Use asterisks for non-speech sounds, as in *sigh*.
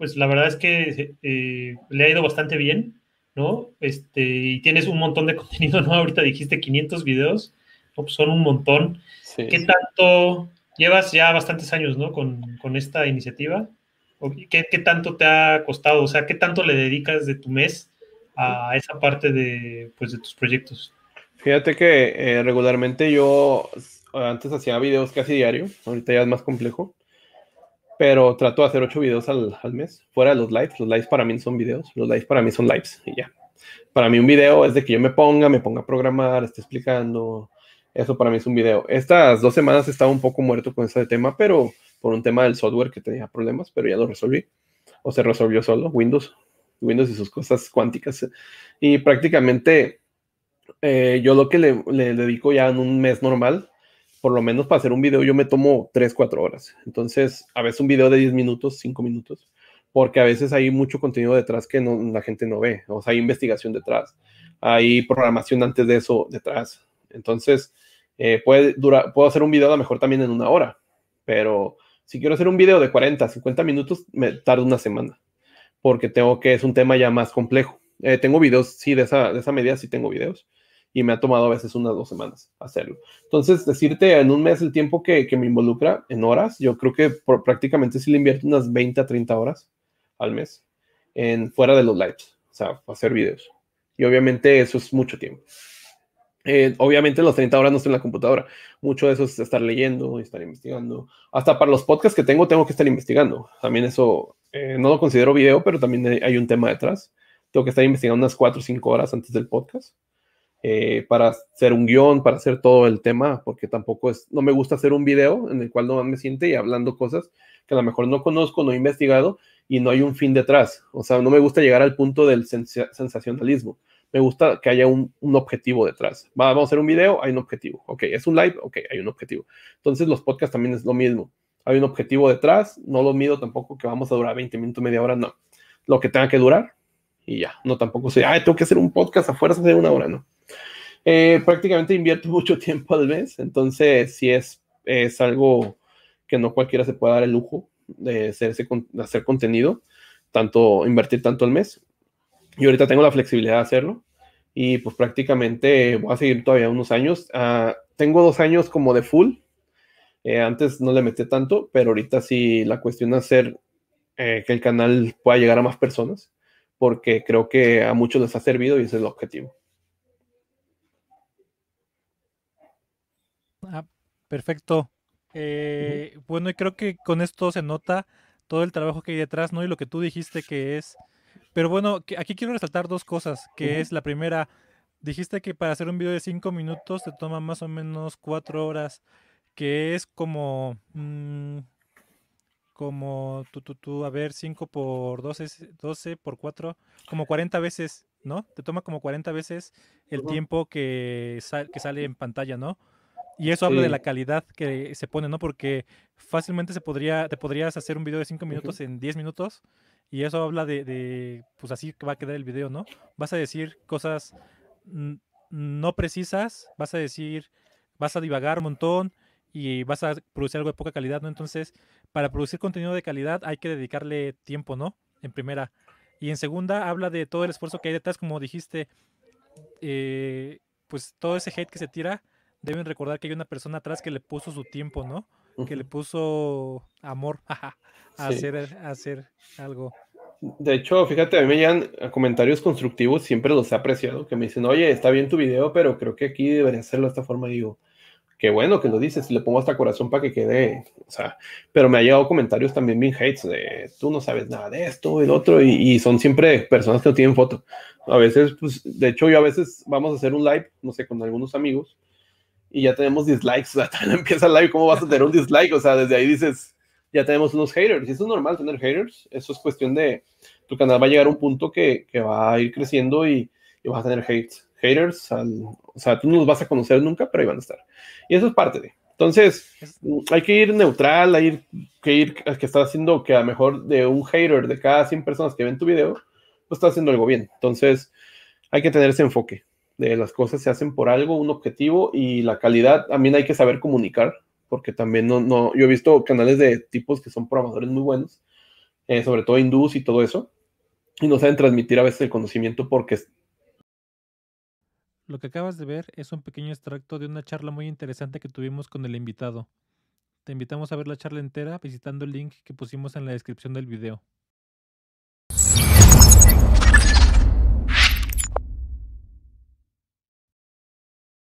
pues la verdad es que eh, le ha ido bastante bien, ¿no? Este, y tienes un montón de *laughs* contenido, ¿no? Ahorita dijiste 500 videos, pues, son un montón. ¿Qué tanto llevas ya bastantes años, ¿no? Con, esta iniciativa. ¿Qué, tanto te ha costado? O sea, ¿qué tanto le dedicas de tu mes a esa parte de, pues, de tus proyectos? Fíjate que eh, regularmente yo antes hacía videos casi diario, ahorita ya es más complejo pero trato de hacer ocho videos al, mes, fuera de los lives. Los lives para mí son videos, los lives para mí son lives y ya. Para mí un video es de que yo me ponga, me ponga a programar, esté explicando. Eso para mí es un video. Estas dos semanas estaba un poco muerto con ese tema, pero por un tema del software que tenía problemas, pero ya lo resolví. O se resolvió solo, Windows. Windows y sus cosas cuánticas. Y prácticamente eh, yo lo que le, le dedico ya en un mes normal, por lo menos para hacer un video yo me tomo 3, 4 horas. Entonces, a veces un video de 10 minutos, 5 minutos, porque a veces hay mucho contenido detrás que la gente no ve. O sea, hay investigación detrás, hay programación antes de eso detrás. Entonces, eh, puede durar, puedo hacer un video a lo mejor también en una hora, pero si quiero hacer un video de 40, 50 minutos, me tarda una semana, porque tengo que, es un tema ya más complejo. Eh, tengo videos, sí, de esa, de esa medida sí tengo videos y me ha tomado a veces unas dos semanas hacerlo. Entonces, decirte en un mes el tiempo que, me involucra en horas, yo creo que prácticamente sí le invierto unas 20 a 30 horas al mes en fuera de los lives, o sea, hacer videos. Y obviamente eso es mucho tiempo. Eh, obviamente las 30 horas no estoy en la computadora. Mucho de eso es estar leyendo, y estar investigando. Hasta para los podcasts que tengo, tengo que estar investigando. También eso, eh, no lo considero video, pero también hay un tema detrás. Tengo que estar investigando unas 4 o 5 horas antes del podcast. Eh, para hacer un guión, para hacer todo el tema, porque tampoco es, no me gusta hacer un video en el cual no me siente y hablando cosas que a lo mejor no conozco, no he investigado y no hay un fin detrás. O sea, no me gusta llegar al punto del sensacionalismo. Me gusta que haya un, objetivo detrás. vamos a hacer un video, hay un objetivo. Ok, es un live, ok, hay un objetivo. Entonces los podcasts también es lo mismo. Hay un objetivo detrás, no lo mido tampoco que vamos a durar 20 minutos, media hora, no. Lo que tenga que durar y ya. No tampoco sé, ay, tengo que hacer un podcast a fuerza de una hora, no eh, prácticamente invierto *laughs* mucho tiempo al mes, entonces si es, es algo que no cualquiera se puede dar el lujo de hacer, hacer contenido, tanto invertir tanto al mes. Y ahorita tengo la flexibilidad de hacerlo y pues prácticamente voy a seguir todavía unos años. Ah, tengo dos años como de full. Eh, antes no le metí tanto, pero ahorita sí la cuestión es hacer eh, que el canal pueda llegar a más personas, porque creo que a muchos les ha servido y ese es el objetivo. Ah, perfecto. Eh, bueno, y creo que con esto se nota todo el trabajo que hay detrás, ¿no? Y lo que tú dijiste que es. Pero bueno, aquí quiero resaltar dos cosas, que es la primera, dijiste que para hacer un video de cinco minutos te toma más o menos cuatro horas, que es como... Mm, como tú, tú, tú, a ver, 5 por 12, 12 por 4, como 40 veces, ¿no? Te toma como 40 veces el tiempo que sale en pantalla, ¿no? Y eso habla de la calidad que se pone, ¿no? Porque fácilmente se podría, te podrías hacer un video de 5 minutos en 10 minutos y eso habla de, pues así va a quedar el video, ¿no? Vas a decir cosas no precisas, vas a decir, vas a divagar un montón y vas a producir algo de poca calidad, ¿no? Entonces, para producir contenido de calidad hay que dedicarle tiempo, ¿no? En primera. Y en segunda, habla de todo el esfuerzo que hay detrás, como dijiste, eh, pues todo ese hate que se tira deben recordar que hay una persona atrás que le puso su tiempo, ¿no? Que le puso amor *laughs* a, hacer, hacer algo. De hecho, fíjate, a mí me llegan comentarios constructivos, siempre los he apreciado, que me dicen, oye, está bien tu video, pero creo que aquí debería hacerlo de esta forma. Y digo, qué bueno que lo dices, le pongo hasta corazón para que quede, o sea, pero me ha llegado comentarios también bien hates de, tú no sabes nada de esto, el otro, y, y son siempre personas que no tienen foto. A veces, pues, de hecho, yo a veces vamos a hacer un live, no sé, con algunos amigos, y ya tenemos dislikes. O sea, *laughs* también empieza el live, ¿cómo vas a tener un dislike? O sea, desde ahí dices, ya tenemos unos haters. Y eso es normal tener haters. Eso es cuestión de tu canal va a llegar a un punto que, va a ir creciendo y, vas a tener hate, haters. o sea, tú no los vas a conocer nunca, pero ahí van a estar. Y eso es parte de. Entonces, hay que ir neutral, hay que ir que estás haciendo que a lo mejor de un hater de cada 100 personas que ven tu video, pues estás haciendo algo bien. Entonces, hay que tener ese enfoque de las cosas se hacen por algo, un objetivo y la calidad también hay que saber comunicar, porque también no, no yo he visto canales de tipos que son programadores muy buenos, eh, sobre todo hindús y todo eso, y no saben transmitir a veces el conocimiento porque... Lo que acabas de ver es un pequeño extracto de una charla muy interesante que tuvimos con el invitado. Te invitamos a ver la charla entera visitando el link que pusimos en la descripción del video.